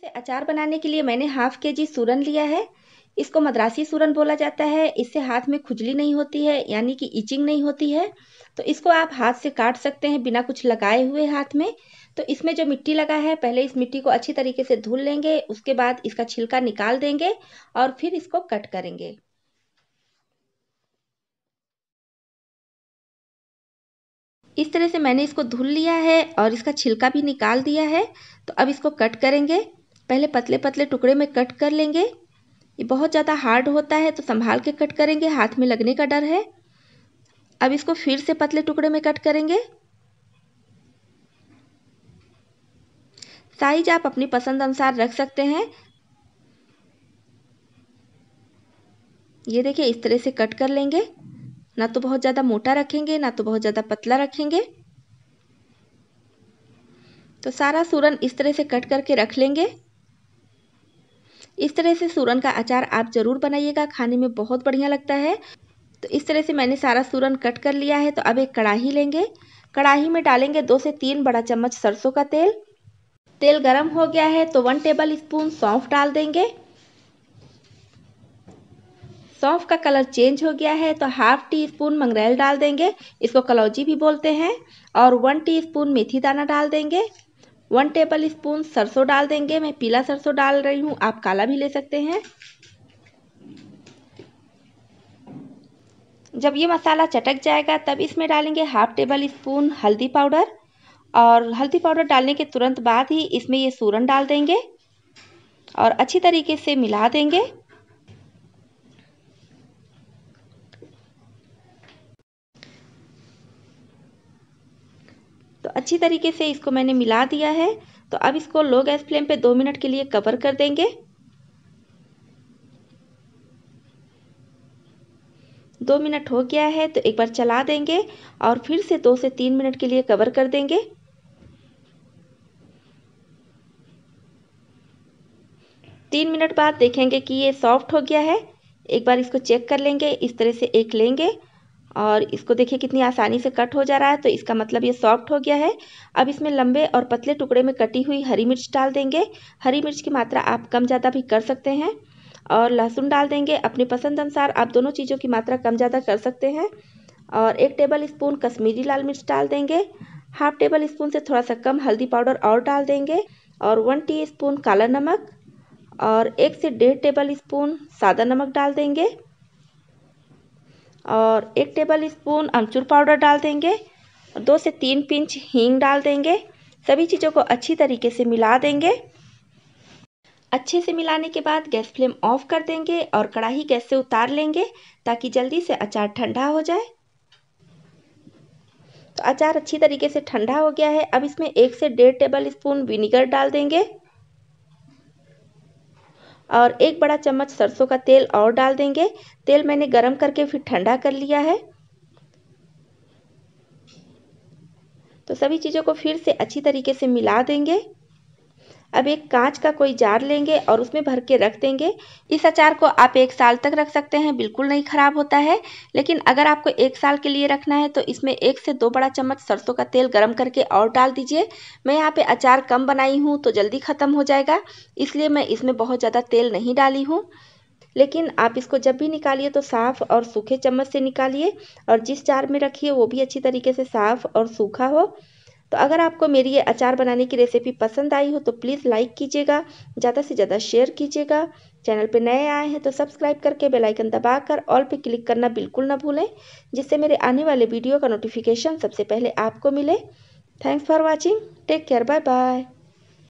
से अचार बनाने के लिए मैंने हाफ के जी सूरन लिया है इसको मद्रासी सूरन बोला जाता है इससे हाथ में खुजली नहीं होती है यानी कि इचिंग नहीं होती है तो इसको आप हाथ से काट सकते हैं बिना कुछ लगाए हुए हाथ में तो इसमें जो मिट्टी लगा है पहले इस मिट्टी को अच्छी तरीके से धुल लेंगे उसके बाद इसका छिलका निकाल देंगे और फिर इसको कट करेंगे इस तरह से मैंने इसको धुल लिया है और इसका छिलका भी निकाल दिया है तो अब इसको कट करेंगे पहले पतले पतले टुकड़े में कट कर लेंगे ये बहुत ज़्यादा हार्ड होता है तो संभाल के कट करेंगे हाथ में लगने का डर है अब इसको फिर से पतले टुकड़े में कट करेंगे साइज आप अपनी पसंद अनुसार रख सकते हैं ये देखिए इस तरह से कट कर लेंगे ना तो बहुत ज़्यादा मोटा रखेंगे ना तो बहुत ज़्यादा पतला रखेंगे तो सारा सूरन इस तरह से कट करके रख लेंगे इस तरह से सूरन का अचार आप ज़रूर बनाइएगा खाने में बहुत बढ़िया लगता है तो इस तरह से मैंने सारा सूरन कट कर लिया है तो अब एक कढ़ाही लेंगे कढ़ाही में डालेंगे दो से तीन बड़ा चम्मच सरसों का तेल तेल गरम हो गया है तो वन टेबल स्पून सौंफ डाल देंगे सौंफ का कलर चेंज हो गया है तो हाफ टी स्पून मंगरेल डाल देंगे इसको कलौजी भी बोलते हैं और वन टी स्पून मेथी दाना डाल देंगे वन टेबल स्पून सरसों डाल देंगे मैं पीला सरसों डाल रही हूँ आप काला भी ले सकते हैं जब ये मसाला चटक जाएगा तब इसमें डालेंगे हाफ टेबल स्पून हल्दी पाउडर और हल्दी पाउडर डालने के तुरंत बाद ही इसमें ये सूरन डाल देंगे और अच्छी तरीके से मिला देंगे तो अच्छी तरीके से इसको मैंने मिला दिया है तो अब इसको लो गैस फ्लेम पे दो मिनट के लिए कवर कर देंगे दो मिनट हो गया है तो एक बार चला देंगे और फिर से दो से तीन मिनट के लिए कवर कर देंगे तीन मिनट बाद देखेंगे कि ये सॉफ्ट हो गया है एक बार इसको चेक कर लेंगे इस तरह से एक लेंगे और इसको देखिए कितनी आसानी से कट हो जा रहा है तो इसका मतलब ये सॉफ्ट हो गया है अब इसमें लंबे और पतले टुकड़े में कटी हुई हरी मिर्च डाल देंगे हरी मिर्च की मात्रा आप कम ज़्यादा भी कर सकते हैं और लहसुन डाल देंगे अपने पसंद अनुसार आप दोनों चीज़ों की मात्रा कम ज़्यादा कर सकते हैं और एक टेबल स्पून कश्मीरी लाल मिर्च डाल देंगे हाफ टेबल स्पून से थोड़ा सा कम हल्दी पाउडर और डाल देंगे और वन टी स्पून काला नमक और एक से डेढ़ टेबल स्पून सादा नमक डाल देंगे और एक टेबल स्पून अमचूर पाउडर डाल देंगे दो से तीन पिंच हींग डाल देंगे सभी चीज़ों को अच्छी तरीके से मिला देंगे अच्छे से मिलाने के बाद गैस फ्लेम ऑफ कर देंगे और कढ़ाई गैस से उतार लेंगे ताकि जल्दी से अचार ठंडा हो जाए तो अचार अच्छी तरीके से ठंडा हो गया है अब इसमें एक से डेढ़ टेबल स्पून विनीगर डाल देंगे और एक बड़ा चम्मच सरसों का तेल और डाल देंगे तेल मैंने गरम करके फिर ठंडा कर लिया है तो सभी चीज़ों को फिर से अच्छी तरीके से मिला देंगे अब एक कांच का कोई जार लेंगे और उसमें भर के रख देंगे इस अचार को आप एक साल तक रख सकते हैं बिल्कुल नहीं ख़राब होता है लेकिन अगर आपको एक साल के लिए रखना है तो इसमें एक से दो बड़ा चम्मच सरसों का तेल गर्म करके और डाल दीजिए मैं यहाँ पे अचार कम बनाई हूँ तो जल्दी ख़त्म हो जाएगा इसलिए मैं इसमें बहुत ज़्यादा तेल नहीं डाली हूँ लेकिन आप इसको जब भी निकालिए तो साफ़ और सूखे चम्मच से निकालिए और जिस जार में रखिए वो भी अच्छी तरीके से साफ़ और सूखा हो तो अगर आपको मेरी ये अचार बनाने की रेसिपी पसंद आई हो तो प्लीज़ लाइक कीजिएगा ज़्यादा से ज़्यादा शेयर कीजिएगा चैनल पे नए आए हैं तो सब्सक्राइब करके बेल आइकन कर ऑल पे क्लिक करना बिल्कुल ना भूलें जिससे मेरे आने वाले वीडियो का नोटिफिकेशन सबसे पहले आपको मिले thanks for watching take care bye bye